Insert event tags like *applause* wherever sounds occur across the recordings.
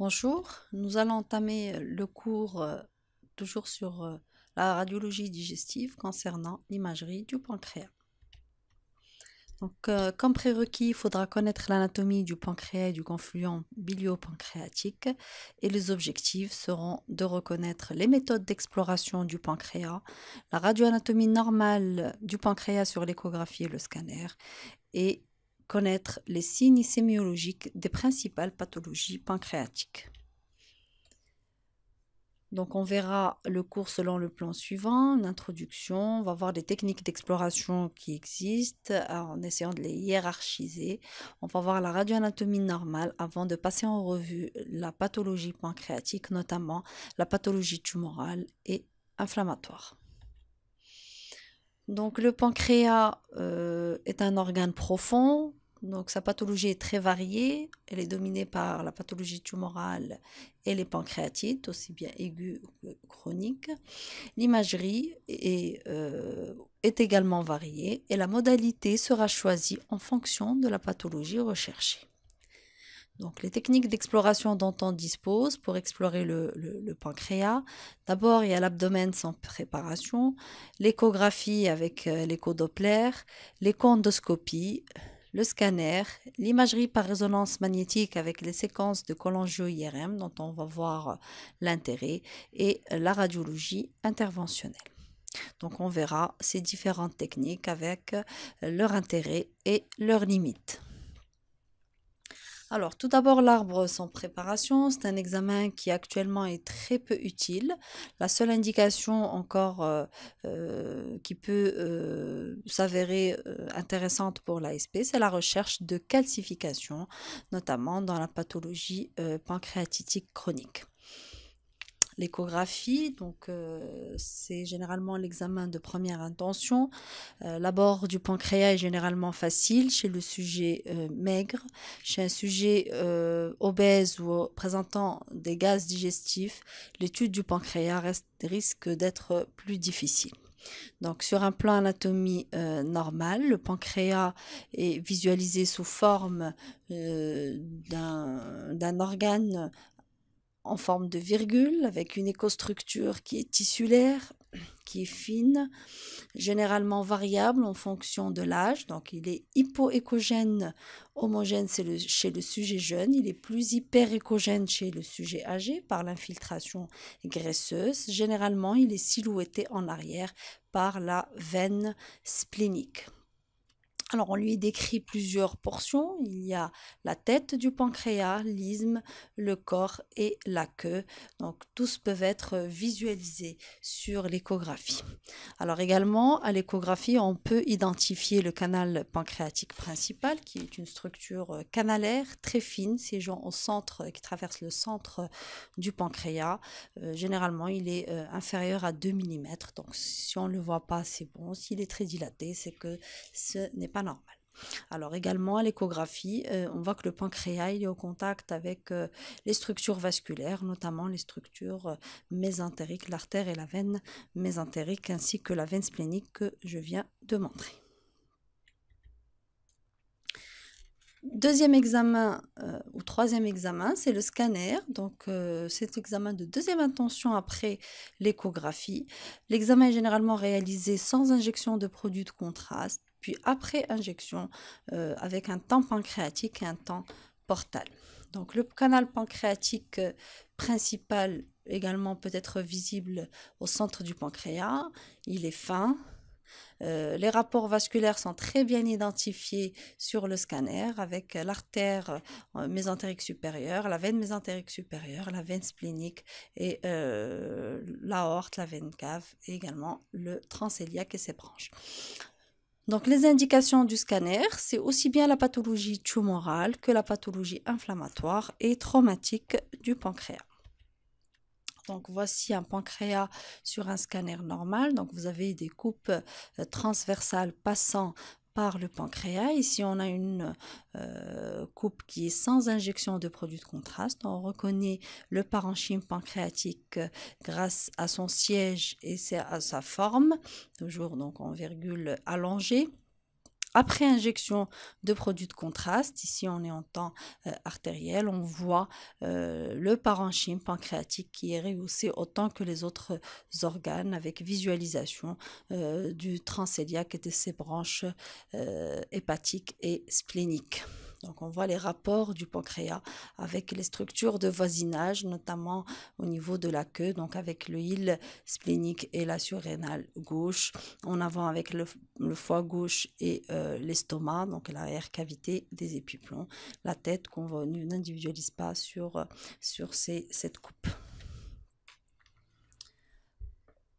Bonjour, nous allons entamer euh, le cours euh, toujours sur euh, la radiologie digestive concernant l'imagerie du pancréas. Donc, comme prérequis, il faudra connaître l'anatomie du pancréas et du confluent bilio-pancréatique et les objectifs seront de reconnaître les méthodes d'exploration du pancréas, la radioanatomie normale du pancréas sur l'échographie et le scanner et connaître les signes sémiologiques des principales pathologies pancréatiques. Donc on verra le cours selon le plan suivant, l'introduction, introduction, on va voir des techniques d'exploration qui existent euh, en essayant de les hiérarchiser. On va voir la radioanatomie normale avant de passer en revue la pathologie pancréatique, notamment la pathologie tumorale et inflammatoire. Donc le pancréas euh, est un organe profond donc sa pathologie est très variée. Elle est dominée par la pathologie tumorale et les pancréatites, aussi bien aiguës que chroniques. L'imagerie euh, est, également variée et la modalité sera choisie en fonction de la pathologie recherchée. Donc, les techniques d'exploration dont on dispose pour explorer le, pancréas. D'abord, il y a l'abdomen sans préparation, l'échographie avec euh, l'écho-doppler, le scanner, l'imagerie par résonance magnétique avec les séquences de cholangio-IRM dont on va voir l'intérêt et la radiologie interventionnelle. Donc on verra ces différentes techniques avec leur intérêt et leurs limites. Alors, tout d'abord, l'arbre sans préparation, c'est un examen qui actuellement est très peu utile. La seule indication encore euh, euh, qui peut euh, s'avérer intéressante pour l'ASP, c'est la recherche de calcification, notamment dans la pathologie pancréatitique chronique l'échographie, donc euh, c'est généralement l'examen de première intention. Euh, l'abord du pancréas est généralement facile chez le sujet euh, maigre, chez un sujet obèse ou présentant des gaz digestifs, l'étude du pancréas reste, risque d'être plus difficile. Donc sur un plan anatomie normal, le pancréas est visualisé sous forme d'un organe en forme de virgule, avec une écostructure qui est tissulaire, *clears throat* qui est fine, généralement variable en fonction de l'âge. Donc il est hypoécogène, homogène chez le sujet jeune, il est plus hyperécogène chez le sujet âgé par l'infiltration graisseuse. Généralement, il est silhouetté en arrière par la veine splénique. Alors on lui décrit plusieurs portions. Il y a la tête du pancréas, l'isme, le corps et la queue. Donc tous peuvent être visualisés sur l'échographie. Alors également à l'échographie, on peut identifier le canal pancréatique principal qui est une structure euh, canalaire très fine gens au centre qui traverse le centre du pancréas. Euh, généralement, il est euh, inférieur à 2 mm. Donc si on ne le voit pas, c'est bon. S'il est très dilaté, c'est que ce n'est pas alors également à l'échographie, euh, on voit que le pancréas est au contact avec euh, les structures vasculaires, notamment les structures euh, mésentériques, l'artère et la veine mésentérique, ainsi que la veine splénique que je viens de montrer. Deuxième examen ou troisième examen, c'est le scanner. Donc cet examen de deuxième intention après l'échographie. L'examen est généralement réalisé sans injection de produits de contraste puis après injection euh, avec un temps pancréatique et un temps portal. Donc le canal pancréatique euh, principal également peut être visible au centre du pancréas. Il est fin, euh, les rapports vasculaires sont très bien identifiés sur le scanner avec l'artère mésentérique supérieure, la veine mésentérique supérieure, la veine splénique et euh, l'aorte, la veine cave et également le transéliaque et ses branches. Donc les indications du scanner, c'est aussi bien la pathologie tumorale que la pathologie inflammatoire et traumatique du pancréas. Donc voici un pancréas sur un scanner normal. Donc vous avez des coupes euh, transversales passant par le pancréas. ici on a une euh, coupe qui est sans injection de produits de contraste, on reconnaît le parenchyme pancréatique euh, grâce à son siège et à sa forme, toujours donc en virgule allongée après injection de produits de contraste, ici on est en temps euh, artériel, on voit euh, le parenchyme pancréatique qui est rehaussé autant que les autres organes avec visualisation euh, du transcéliaque et de ses branches hépatiques et spléniques. Donc on voit les rapports du pancréas avec les structures de voisinage, notamment au niveau de la queue, donc avec le hile splénique et la surrénale gauche, en avant avec le, foie gauche et euh, l'estomac, donc la cavité des épiplombs, la tête qu'on n'individualise pas sur, cette coupe.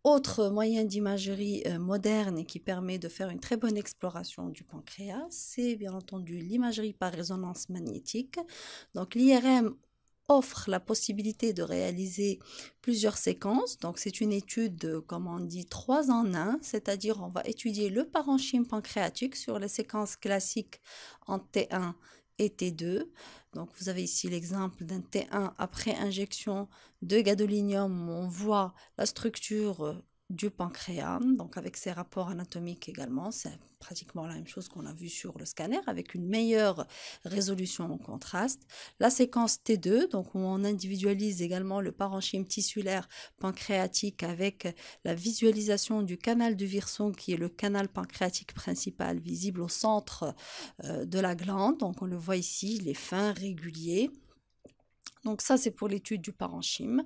Autre moyen d'imagerie euh, moderne qui permet de faire une très bonne exploration du pancréas, c'est bien entendu l'imagerie par résonance magnétique. Donc l'IRM offre la possibilité de réaliser plusieurs séquences. Donc c'est une étude, comme on dit, 3 en un, c'est-à-dire on va étudier le parenchyme pancréatique sur les séquences classiques en T1 et T2, donc vous avez ici l'exemple d'un T1 après injection de gadolinium. On voit la structure euh, du pancréas, donc avec ses rapports anatomiques également, c'est pratiquement la même chose qu'on a vu sur le scanner, avec une meilleure résolution en contraste. La séquence T2, donc où on individualise également le parenchyme tissulaire pancréatique avec la visualisation du canal du Virson, qui est le canal pancréatique principal visible au centre euh, de la glande. Donc on le voit ici, il est fin, régulier. Donc ça, c'est pour l'étude du parenchyme.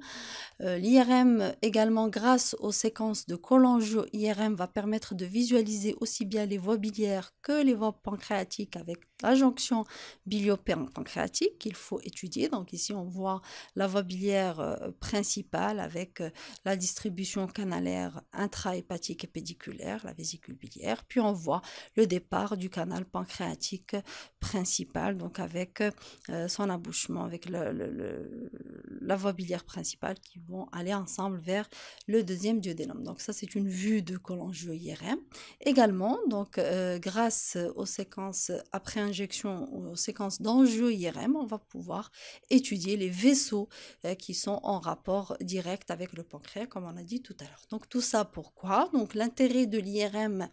Euh, L'IRM également, grâce aux séquences de collangeux irm va permettre de visualiser aussi bien les voies biliaires que les voies pancréatiques avec la jonction bilio-pancréatique qu'il faut étudier. Donc ici, on voit la voie biliaire euh, principale avec euh, la distribution canalaire intra-hépatique et pédiculaire, la vésicule biliaire. Puis on voit le départ du canal pancréatique principal, donc avec euh, son abouchement, avec la voie biliaire principale qui vont aller ensemble vers le deuxième duodénum. Donc ça, c'est une vue de colangio-IRM. Également, donc grâce aux séquences après injection ou séquence d'enjeux IRM, on va pouvoir étudier les vaisseaux euh, qui sont en rapport direct avec le pancréas, comme on a dit tout à l'heure. Donc tout ça pourquoi Donc l'intérêt de l'IRM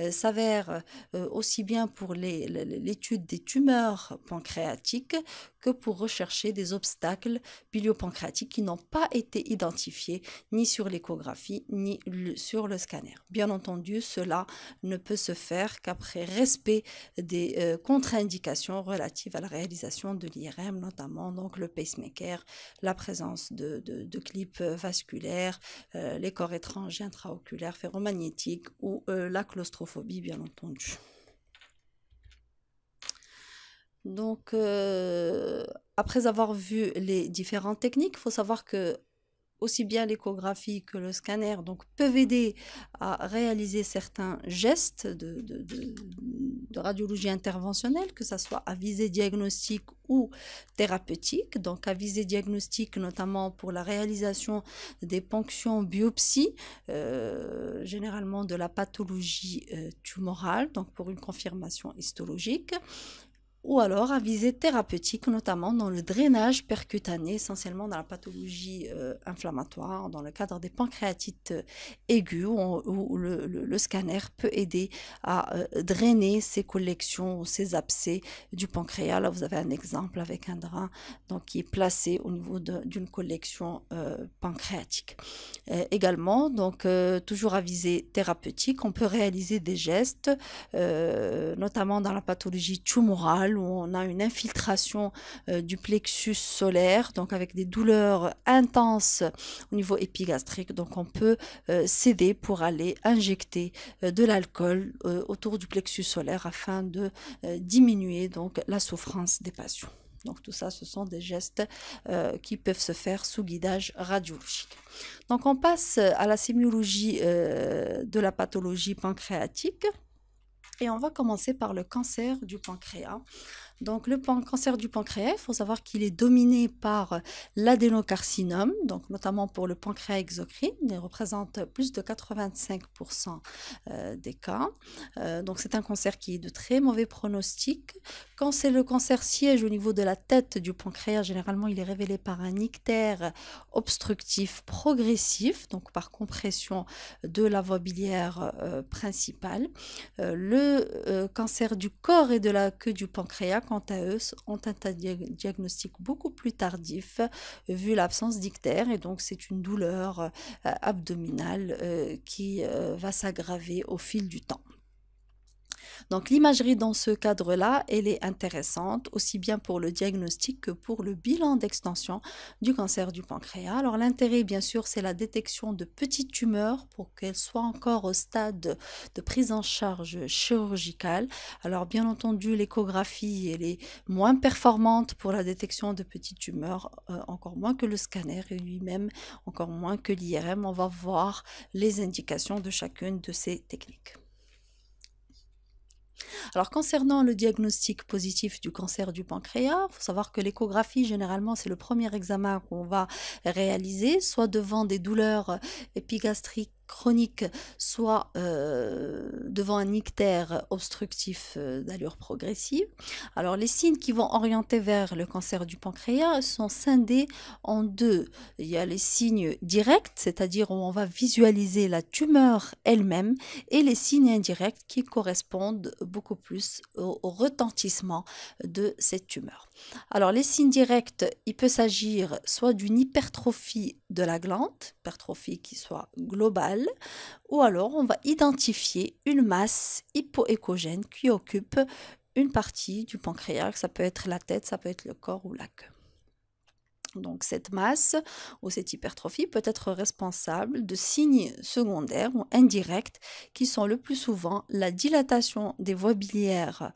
euh, s'avère euh, aussi bien pour l'étude des tumeurs pancréatiques que pour rechercher des obstacles biliopancréatiques qui n'ont pas été identifiés ni sur l'échographie ni sur le scanner. Bien entendu, cela ne peut se faire qu'après respect des conditions contre-indications relatives à la réalisation de l'IRM, notamment donc le pacemaker, la présence de, de, clips euh, vasculaires, euh, les corps étrangers intraoculaires ferromagnétiques ou euh, la claustrophobie, bien entendu. Donc, après avoir vu les différentes techniques, il faut savoir que aussi bien l'échographie que le scanner donc, peuvent aider à réaliser certains gestes de, radiologie interventionnelle, que ce soit à visée diagnostique ou thérapeutique. Donc à visée diagnostique, notamment pour la réalisation des ponctions biopsies, euh, généralement de la pathologie euh, tumorale, donc pour une confirmation histologique ou alors à visée thérapeutique, notamment dans le drainage percutané, essentiellement dans la pathologie euh, inflammatoire, dans le cadre des pancréatites euh, aiguës, où, le, scanner peut aider à euh, drainer ces collections, ces abcès du pancréas. Là, vous avez un exemple avec un drain donc, qui est placé au niveau d'une collection pancréatique. également, donc, toujours à visée thérapeutique, on peut réaliser des gestes, notamment dans la pathologie tumorale, où on a une infiltration euh, du plexus solaire, donc avec des douleurs intenses au niveau épigastrique. Donc on peut céder euh, pour aller injecter euh, de l'alcool autour du plexus solaire afin de diminuer donc la souffrance des patients. Donc tout ça, ce sont des gestes qui peuvent se faire sous guidage radiologique. Donc on passe à la sémiologie de la pathologie pancréatique. Et on va commencer par le cancer du pancréas. Donc le cancer du pancréas, il faut savoir qu'il est dominé par l'adénocarcinome, donc notamment pour le pancréas exocrine, il représente plus de 85% euh, des cas. Euh, donc c'est un cancer qui est de très mauvais pronostic. Quand c'est le cancer siège au niveau de la tête du pancréas, généralement il est révélé par un ictère obstructif progressif, donc par compression de la voie biliaire euh, principale. le cancer du corps et de la queue du pancréas quant à eux, ont un diagnostic beaucoup plus tardif vu l'absence d'ictère. Et donc, c'est une douleur euh, abdominale euh, qui euh, va s'aggraver au fil du temps. Donc l'imagerie dans ce cadre-là, elle est intéressante aussi bien pour le diagnostic que pour le bilan d'extension du cancer du pancréas. Alors l'intérêt, bien sûr, c'est la détection de petites tumeurs pour qu'elles soient encore au stade de prise en charge chirurgicale. Alors bien entendu, l'échographie, elle est moins performante pour la détection de petites tumeurs, euh, encore moins que le scanner et lui-même, encore moins que l'IRM. On va voir les indications de chacune de ces techniques. Alors concernant le diagnostic positif du cancer du pancréas, il faut savoir que l'échographie, généralement, c'est le premier examen qu'on va réaliser, soit devant des douleurs euh, épigastriques chronique, soit euh, devant un ictère obstructif euh, d'allure progressive. Alors les signes qui vont orienter vers le cancer du pancréas sont scindés en deux. Il y a les signes directs, c'est-à-dire où on va visualiser la tumeur elle-même, et les signes indirects qui correspondent beaucoup plus au retentissement de cette tumeur. Alors les signes directs, il peut s'agir soit d'une hypertrophie de la glande, hypertrophie qui soit globale, ou alors on va identifier une masse hypoécogène qui occupe une partie du pancréas, ça peut être la tête, ça peut être le corps ou la queue. Donc cette masse ou cette hypertrophie peut être responsable de signes secondaires ou indirects qui sont le plus souvent la dilatation des voies biliaires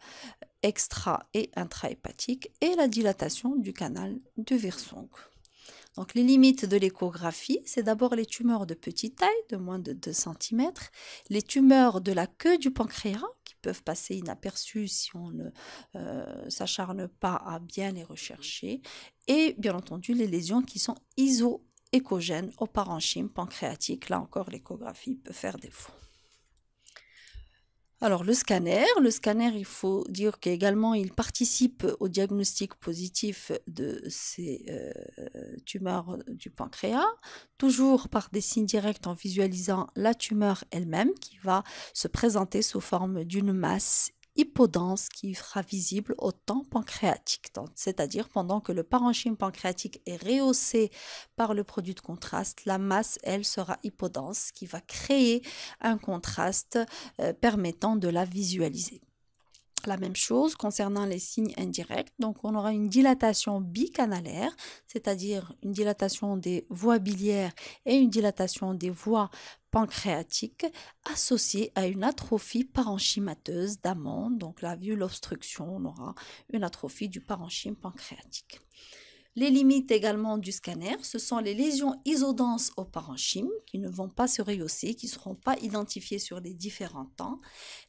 extra et intra intrahépatiques et la dilatation du canal du versongue. Donc les limites de l'échographie, c'est d'abord les tumeurs de petite taille, de moins de 2 cm, les tumeurs de la queue du pancréas, qui peuvent passer inaperçues si on ne euh, s'acharne pas à bien les rechercher, et bien entendu les lésions qui sont iso écogènes parenchyme pancréatique. pancréatique. Là encore, l'échographie peut faire défaut. Alors le scanner, le scanner, il faut dire qu'également il participe au diagnostic positif de ces euh, tumeurs du pancréas, toujours par des signes directs en visualisant la tumeur elle-même qui va se présenter sous forme d'une masse hypodense qui sera visible au temps pancréatique, c'est-à-dire pendant que le parenchyme pancréatique est rehaussé par le produit de contraste, la masse, elle, sera hypodense, qui va créer un contraste euh, permettant de la visualiser. La même chose concernant les signes indirects. Donc, on aura une dilatation bicanalaire, c'est-à-dire une dilatation des voies biliaires et une dilatation des voies pancréatique associée à une atrophie parenchymateuse d'amande. Donc la vue, l'obstruction, on aura une atrophie du parenchyme pancréatique. Les limites également du scanner, ce sont les lésions isodenses au parenchyme qui ne vont pas se rehausser, qui ne seront pas identifiées sur les différents temps.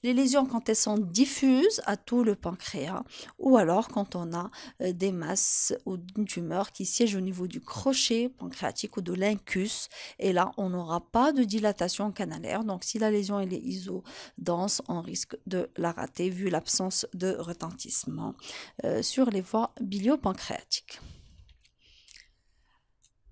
Les lésions quand elles sont diffuses à tout le pancréas ou alors quand on a euh, des masses ou une tumeur qui siège au niveau du crochet pancréatique ou de l'incus. Et là, on n'aura pas de dilatation canalaire. Donc si la lésion est isodense, on risque de la rater vu l'absence de retentissement euh, sur les voies bilio-pancréatiques.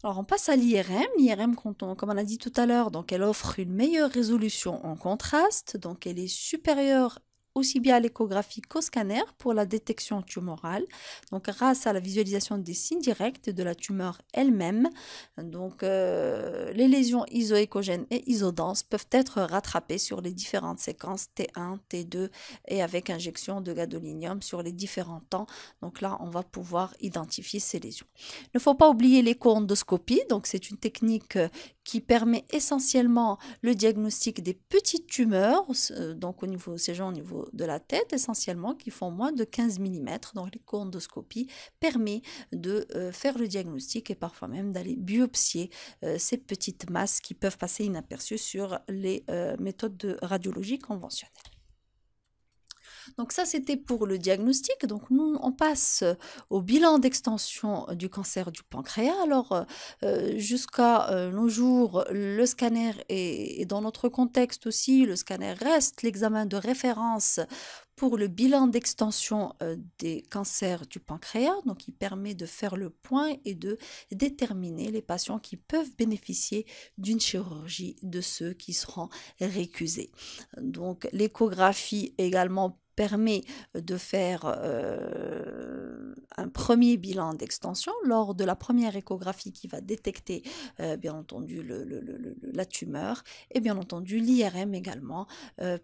Alors on passe à l'IRM. L'IRM, comme on a dit tout à l'heure, donc elle offre une meilleure résolution en contraste, donc elle est supérieure aussi bien à l'échographie qu'au scanner pour la détection tumorale, donc grâce à la visualisation des signes directs de la tumeur elle-même. Donc euh, les lésions isoécogènes et isodenses peuvent être rattrapées sur les différentes séquences T1, T2 et avec injection de gadolinium sur les différents temps. Donc là, on va pouvoir identifier ces lésions. Il ne faut pas oublier lécho donc c'est une technique euh, qui permet essentiellement le diagnostic des petites tumeurs, euh, donc au niveau, ces gens au niveau de la tête essentiellement, qui font moins de 15 mm. Donc l'endoscopie permet de euh, faire le diagnostic et parfois même d'aller biopsier euh, ces petites masses qui peuvent passer inaperçues sur les méthodes de radiologie conventionnelles. Donc ça, c'était pour le diagnostic. Donc nous, on passe euh, au bilan d'extension euh, du cancer du pancréas. Alors, euh, jusqu'à nos jours, le scanner est dans notre contexte aussi. Le scanner reste l'examen de référence pour le bilan d'extension des cancers du pancréas. Donc, il permet de faire le point et de déterminer les patients qui peuvent bénéficier d'une chirurgie de ceux qui seront récusés. Donc, l'échographie également permet euh, de faire euh, un premier bilan d'extension lors de la première échographie qui va détecter euh, bien entendu le, la tumeur et bien entendu l'IRM également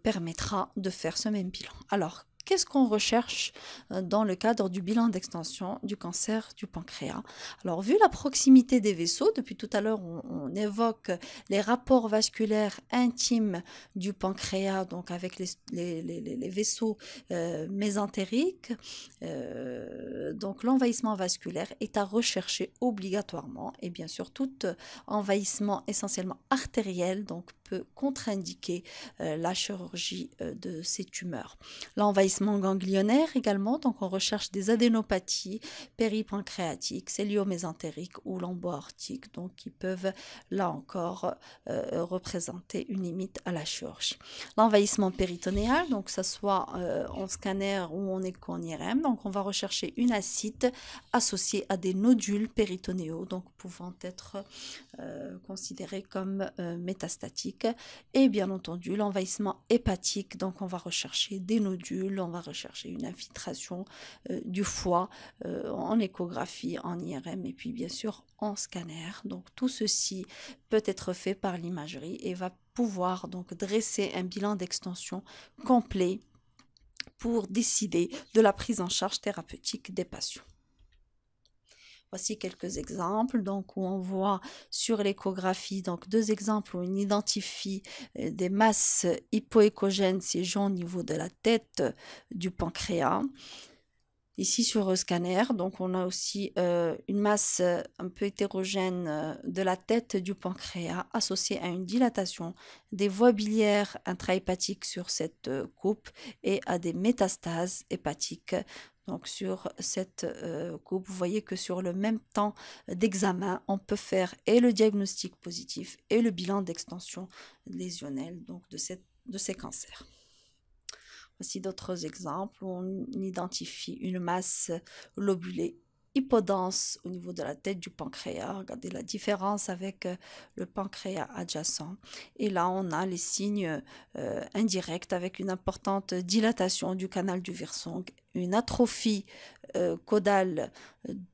permettra de faire ce même bilan. Alors Qu'est-ce qu'on recherche euh, dans le cadre du bilan d'extension du cancer du pancréas Alors, vu la proximité des vaisseaux, depuis tout à l'heure, on, évoque les rapports vasculaires intimes du pancréas, donc avec les, vaisseaux euh, mésentériques. Euh, donc, l'envahissement vasculaire est à rechercher obligatoirement. Et bien sûr, tout envahissement essentiellement artériel, donc peut contre-indiquer la chirurgie de ces tumeurs. L'envahissement ganglionnaire également, donc on recherche des adénopathies péripancréatiques, cœliomésentériques ou lombo-aortiques, donc qui peuvent là encore euh, représenter une limite à la chirurgie. L'envahissement péritonéal, donc ça soit euh, en scanner ou en écho en IRM, donc on va rechercher une acide associée à des nodules péritonéaux, donc pouvant être euh, considérés comme métastatiques, et bien entendu l'envahissement hépatique, donc on va rechercher des nodules, on va rechercher une infiltration euh, du foie euh, en échographie, en IRM et puis bien sûr en scanner. Donc tout ceci peut être fait par l'imagerie et va pouvoir donc dresser un bilan d'extension complet pour décider de la prise en charge thérapeutique des patients. Voici quelques exemples, donc où on voit sur l'échographie, donc deux exemples où on identifie euh, des masses hypoécogènes, ces gens au niveau de la tête euh, du pancréas. Ici sur scanner, donc on a aussi euh, une masse un peu hétérogène de la tête du pancréas associée à une dilatation des voies biliaires intrahépatiques sur cette coupe et à des métastases hépatiques donc sur cette euh, coupe, vous voyez que sur le même temps d'examen, on peut faire et le diagnostic positif et le bilan d'extension lésionnelle donc de, cette, de ces cancers. Voici d'autres exemples où on identifie une masse lobulée hypodense au niveau de la tête du pancréas. Regardez la différence avec euh, le pancréas adjacent. Et là, on a les signes euh, indirects avec une importante dilatation du canal du versong, une atrophie euh, caudale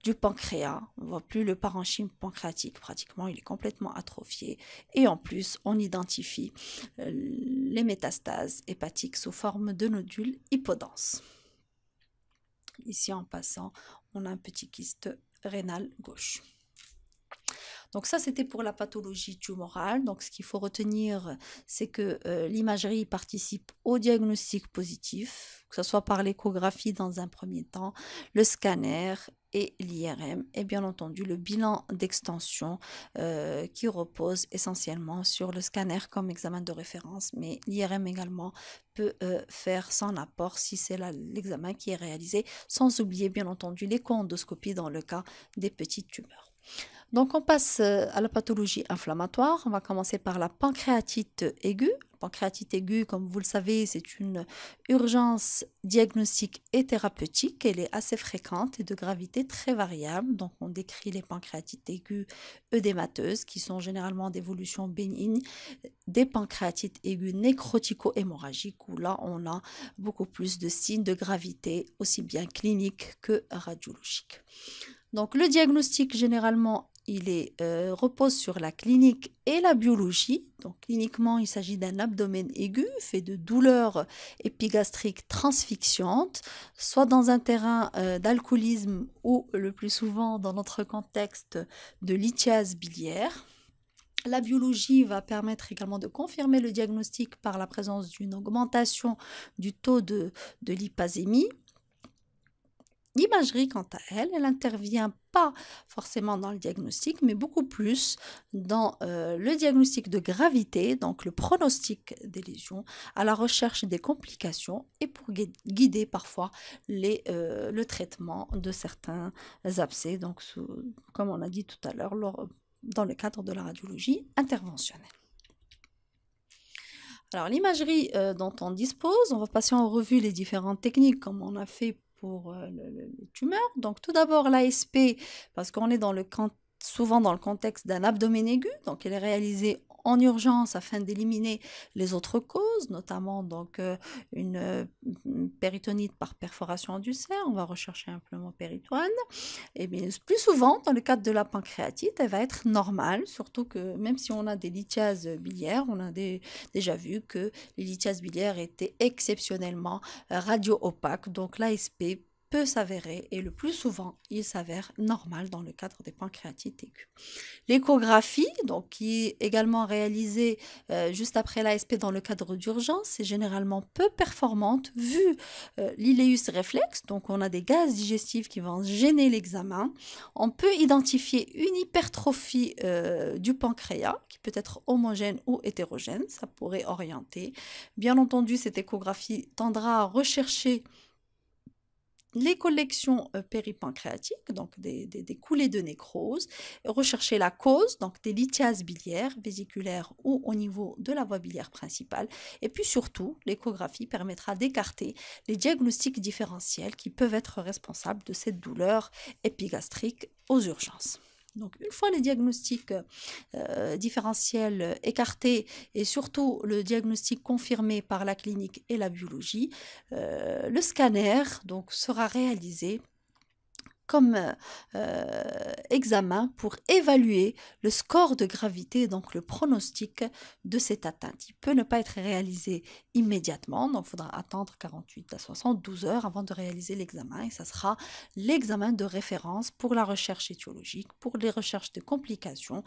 du pancréas. On ne voit plus le parenchyme pancréatique pratiquement, il est complètement atrophié. Et en plus, on identifie les métastases hépatiques sous forme de nodules hypodenses. Ici, en passant, on a un petit kyste rénal gauche. Donc ça, c'était pour la pathologie tumorale. Donc ce qu'il faut retenir, c'est que euh, l'imagerie participe au diagnostic positif, que ce soit par l'échographie dans un premier temps, le scanner et l'IRM, et bien entendu le bilan d'extension euh, qui repose essentiellement sur le scanner comme examen de référence, mais l'IRM également peut euh, faire son apport si c'est l'examen qui est réalisé, sans oublier bien entendu les endoscopie dans le cas des petites tumeurs. Donc on passe euh, à la pathologie inflammatoire. On va commencer par la pancréatite aiguë. La pancréatite aiguë, comme vous le savez, c'est une urgence diagnostique et thérapeutique. Elle est assez fréquente et de gravité très variable. Donc on décrit les pancréatites aiguës œdémateuses qui sont généralement d'évolution bénigne, des pancréatites aiguës nécrotico-hémorragiques où là on a beaucoup plus de signes de gravité aussi bien cliniques que radiologiques. Donc le diagnostic généralement il euh, repose sur la clinique et la biologie. Donc cliniquement, il s'agit d'un abdomen aigu fait de douleurs épigastriques transfixiantes, soit dans un terrain euh, d'alcoolisme ou le plus souvent dans notre contexte de lithiase biliaire. La biologie va permettre également de confirmer le diagnostic par la présence d'une augmentation du taux de, de lipasémie L'imagerie, quant à elle, elle n'intervient pas forcément dans le diagnostic, mais beaucoup plus dans euh, le diagnostic de gravité, donc le pronostic des lésions, à la recherche des complications et pour guider parfois les, euh, le traitement de certains abcès, donc comme on a dit tout à l'heure dans le cadre de la radiologie interventionnelle. Alors l'imagerie euh, dont on dispose, on va passer en revue les différentes techniques comme on a fait pour euh, le, tumeurs. Donc tout d'abord l'ASP, parce qu'on est dans le souvent dans le contexte d'un abdomen aigu, donc elle est réalisée en urgence afin d'éliminer les autres causes, notamment donc euh, une, euh, péritonite par perforation du sein, on va rechercher un plomb péritoine. Et bien plus souvent, dans le cadre de la pancréatite, elle va être normale, surtout que même si on a des lithiases biliaires, on a déjà vu que les lithiases biliaires étaient exceptionnellement euh, radio-opaques, donc l'ASP s'avérer, et le plus souvent, il s'avère normal dans le cadre des pancréatites aiguës. L'échographie, donc, qui est également réalisée euh, juste après l'ASP dans le cadre d'urgence, est généralement peu performante vu euh, l'ileus l'iléus réflexe, donc on a des gaz digestifs qui vont gêner l'examen. On peut identifier une hypertrophie euh, du pancréas, qui peut être homogène ou hétérogène, ça pourrait orienter. Bien entendu, cette échographie tendra à rechercher les collections euh, péripancréatiques, donc des, coulées de nécrose, rechercher la cause, donc des lithiases biliaires, vésiculaires ou au niveau de la voie biliaire principale. Et puis surtout, l'échographie permettra d'écarter les diagnostics différentiels qui peuvent être responsables de cette douleur épigastrique aux urgences. Donc une fois les diagnostics euh, euh, différentiels euh, écartés et surtout le diagnostic confirmé par la clinique et la biologie, le scanner donc sera réalisé comme euh, euh, examen pour évaluer le score de gravité, donc le pronostic de cette atteinte. Il peut ne pas être réalisé immédiatement, donc il faudra attendre 48 à 72 heures avant de réaliser l'examen et ça sera l'examen de référence pour la recherche étiologique, pour les recherches de complications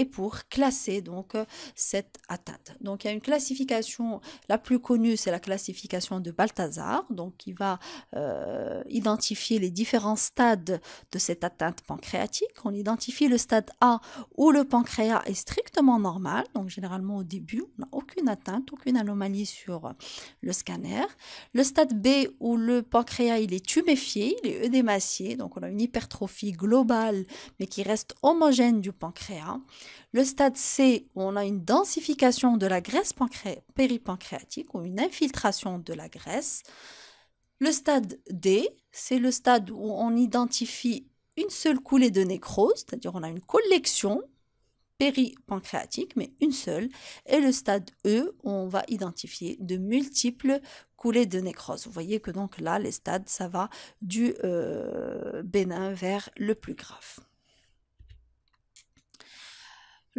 et pour classer donc euh, cette atteinte. Donc il y a une classification, la plus connue c'est la classification de Balthazar, donc qui va euh, identifier les différents stades de cette atteinte pancréatique. On identifie le stade A où le pancréas est strictement normal, donc généralement au début on n'a aucune atteinte, aucune anomalie sur le scanner. Le stade B où le pancréas il est tuméfié, il est œdémacié, donc on a une hypertrophie globale mais qui reste homogène du pancréas. Le stade C, où on a une densification de la graisse péripancréatique ou une infiltration de la graisse. Le stade D, c'est le stade où on identifie une seule coulée de nécrose, c'est-à-dire on a une collection péripancréatique, mais une seule, et le stade E, où on va identifier de multiples coulées de nécrose. Vous voyez que donc là, les stades, ça va du euh, bénin vers le plus grave.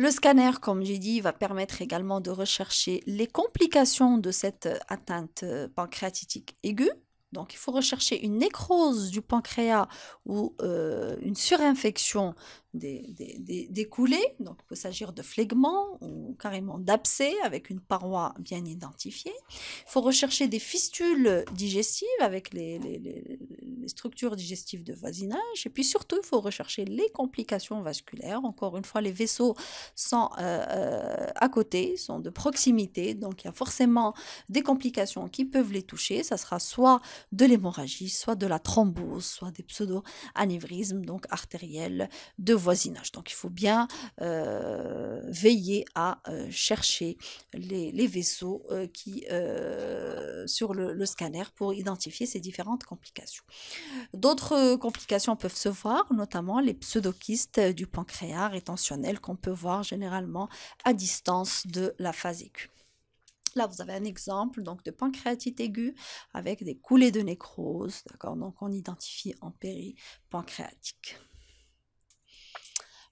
Le scanner, comme j'ai dit, va permettre également de rechercher les complications de cette atteinte euh, pancréatitique aiguë. Donc il faut rechercher une nécrose du pancréas ou euh, une surinfection des, des, coulées, donc il peut s'agir de flegments ou carrément d'abcès avec une paroi bien identifiée. Il faut rechercher des fistules digestives avec les, les, structures digestives de voisinage. Et puis surtout, il faut rechercher les complications vasculaires. Encore une fois, les vaisseaux sont euh, euh, à côté, sont de proximité, donc il y a forcément des complications qui peuvent les toucher. Ça sera soit de l'hémorragie, soit de la thrombose, soit des pseudo-anévrismes, donc artériels de voisinage. Donc il faut bien euh, veiller à euh, chercher les, vaisseaux euh, sur le, scanner pour identifier ces différentes complications. D'autres complications peuvent se voir, notamment les pseudokystes du pancréas rétentionnel qu'on peut voir généralement à distance de la phase aiguë. Là, vous avez un exemple donc de pancréatite aiguë avec des coulées de nécrose, Donc, on identifie en péri pancréatique.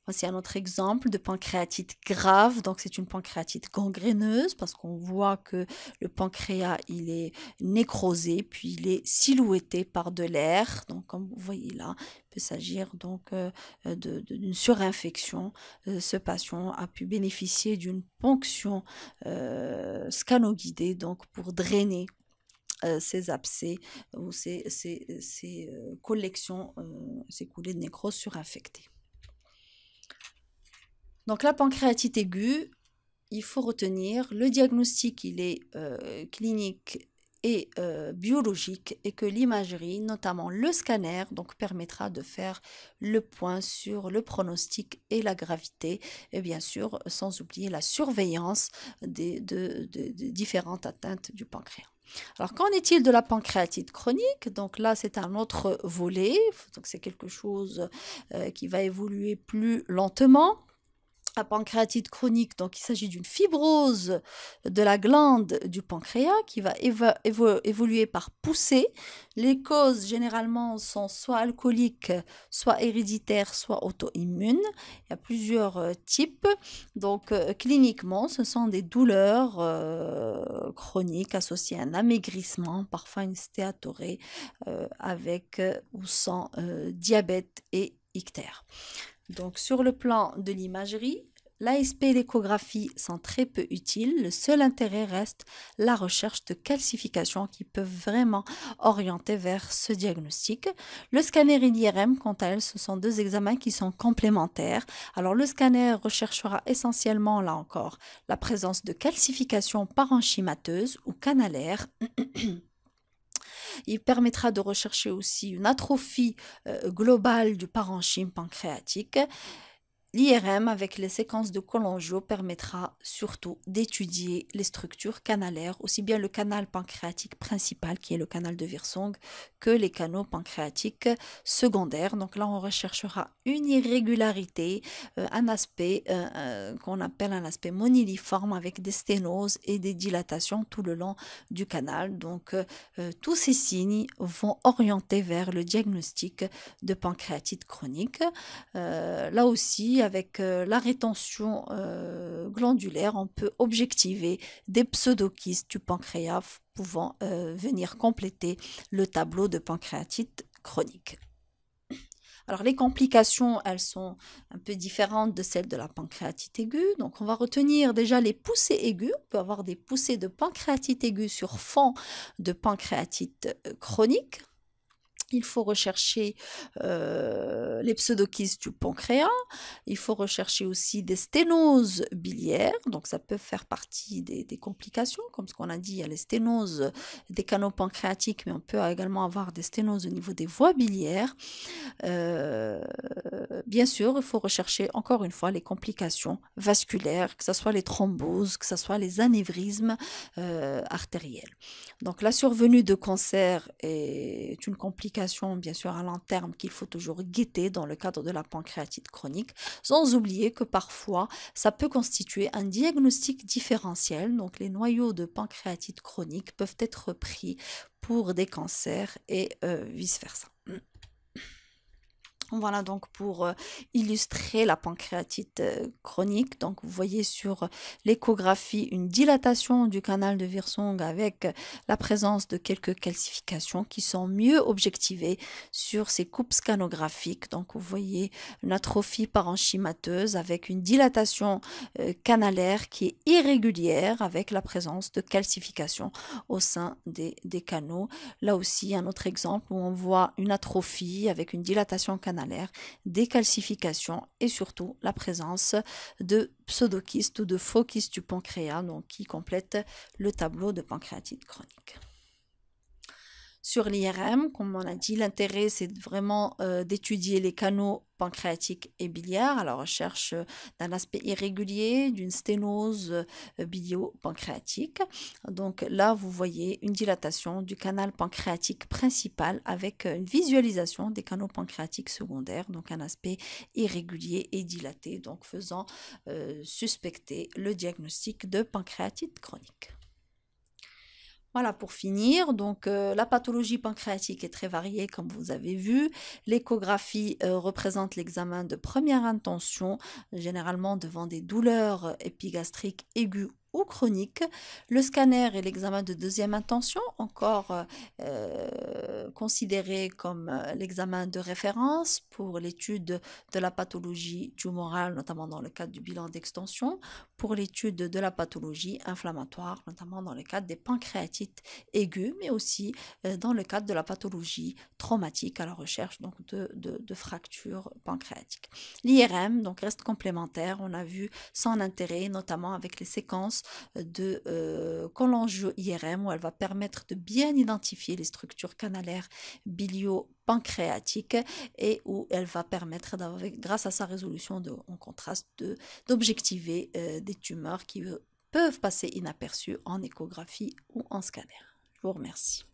Voici un autre exemple de pancréatite grave. Donc, c'est une pancréatite gangréneuse parce qu'on voit que le pancréas, il est nécrosé, puis il est silhouetté par de l'air. Donc, comme vous voyez là, il peut s'agir donc euh, d'une surinfection. Euh, ce patient a pu bénéficier d'une ponction euh, scano guidée donc pour drainer ses abcès ou ses collections, ces coulées de nécrose surinfectées. Donc la pancréatite aiguë, il faut retenir, le diagnostic il est euh, clinique et euh, biologique et que l'imagerie, notamment le scanner, donc permettra de faire le point sur le pronostic et la gravité et bien sûr sans oublier la surveillance des, différentes atteintes du pancréas. Alors, qu'en est-il de la pancréatite chronique Donc là, c'est un autre volet. Donc, c'est quelque chose euh, qui va évoluer plus lentement. La pancréatite chronique, donc il s'agit d'une fibrose de la glande du pancréas qui va évoluer par poussée. Les causes généralement sont soit alcooliques, soit héréditaires, soit auto-immunes. Il y a plusieurs euh, types. Donc euh, cliniquement, ce sont des douleurs euh, chroniques associées à un amaigrissement, parfois une stéatorée avec ou sans diabète et ictère. Donc sur le plan de l'imagerie, l'ASP et l'échographie sont très peu utiles. Le seul intérêt reste la recherche de calcifications qui peuvent vraiment orienter vers ce diagnostic. Le scanner et l'IRM, quant à elles, ce sont deux examens qui sont complémentaires. Alors le scanner recherchera essentiellement, là encore, la présence de calcifications parenchymateuses ou canalaires. *clears throat* Il permettra de rechercher aussi une atrophie euh, globale du parenchyme pancréatique. L'IRM avec les séquences de Colangio permettra surtout d'étudier les structures canalaires, aussi bien le canal pancréatique principal, qui est le canal de Virsong, que les canaux pancréatiques secondaires. Donc là, on recherchera une irrégularité, euh, un aspect euh, euh, qu'on appelle un aspect moniliforme avec des sténoses et des dilatations tout le long du canal. Donc tous ces signes vont orienter vers le diagnostic de pancréatite chronique. là aussi, avec euh, la rétention euh, glandulaire, on peut objectiver des pseudokystes du pancréas pouvant euh, venir compléter le tableau de pancréatite chronique. Alors les complications, elles sont un peu différentes de celles de la pancréatite aiguë. Donc on va retenir déjà les poussées aiguës. On peut avoir des poussées de pancréatite aiguë sur fond de pancréatite chronique. Il faut rechercher euh, les pseudokystes du pancréas. Il faut rechercher aussi des sténoses biliaires. Donc, ça peut faire partie des, complications. Comme ce qu'on a dit, il y les sténoses des canaux pancréatiques, mais on peut également avoir des sténoses au niveau des voies biliaires. Euh, bien sûr, il faut rechercher encore une fois les complications vasculaires, que ce soit les thromboses, que ce soit les anévrismes euh, artériels. Donc, la survenue de cancer est une complication bien sûr, à long terme qu'il faut toujours guetter dans le cadre de la pancréatite chronique, sans oublier que parfois, ça peut constituer un diagnostic différentiel. Donc, les noyaux de pancréatite chronique peuvent être pris pour des cancers et euh, vice-versa. Voilà donc pour euh, illustrer la pancréatite euh, chronique. Donc vous voyez sur euh, l'échographie une dilatation du canal de Virsong avec la présence de quelques calcifications qui sont mieux objectivées sur ces coupes scanographiques. Donc vous voyez une atrophie parenchymateuse avec une dilatation canalaire qui est irrégulière avec la présence de calcifications au sein des, des canaux. Là aussi un autre exemple où on voit une atrophie avec une dilatation canalaire l'air, des calcifications et surtout la présence de pseudokystes ou de faux kystes du pancréas donc qui complètent le tableau de pancréatite chronique. Sur l'IRM, comme on a dit, l'intérêt, c'est vraiment euh, d'étudier les canaux pancréatiques et biliaires à la recherche euh, d'un aspect irrégulier, d'une sténose euh, bilio-pancréatique. Donc là, vous voyez une dilatation du canal pancréatique principal avec une visualisation des canaux pancréatiques secondaires, donc un aspect irrégulier et dilaté, donc faisant suspecter le diagnostic de pancréatite chronique. Voilà, pour finir, donc euh, la pathologie pancréatique est très variée, comme vous avez vu. L'échographie euh, représente l'examen de première intention, généralement devant des douleurs euh, épigastriques aiguës ou chronique. Le scanner et l'examen de deuxième intention, encore euh, considéré comme euh, l'examen de référence pour l'étude de la pathologie tumorale, notamment dans le cadre du bilan d'extension, pour l'étude de la pathologie inflammatoire, notamment dans le cadre des pancréatites aiguës, mais aussi euh, dans le cadre de la pathologie traumatique à la recherche donc, de, de fractures pancréatiques. L'IRM donc reste complémentaire, on a vu son intérêt, notamment avec les séquences de euh, irm où elle va permettre de bien identifier les structures canalaires bilio pancréatique et où elle va permettre, grâce à sa résolution de, en contraste, d'objectiver des tumeurs qui peuvent passer inaperçues en échographie ou en scanner. Je vous remercie.